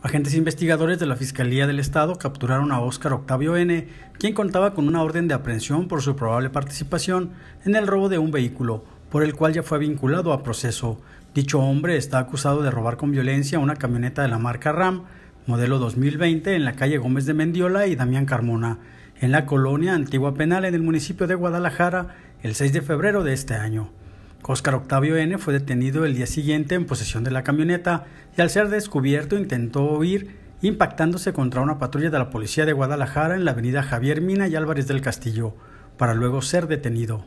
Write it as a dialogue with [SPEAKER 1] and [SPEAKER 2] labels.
[SPEAKER 1] Agentes investigadores de la Fiscalía del Estado capturaron a Óscar Octavio N., quien contaba con una orden de aprehensión por su probable participación en el robo de un vehículo, por el cual ya fue vinculado a proceso. Dicho hombre está acusado de robar con violencia una camioneta de la marca RAM, modelo 2020, en la calle Gómez de Mendiola y Damián Carmona, en la colonia Antigua Penal en el municipio de Guadalajara, el 6 de febrero de este año. Oscar Octavio N. fue detenido el día siguiente en posesión de la camioneta y al ser descubierto intentó huir impactándose contra una patrulla de la policía de Guadalajara en la avenida Javier Mina y Álvarez del Castillo, para luego ser detenido.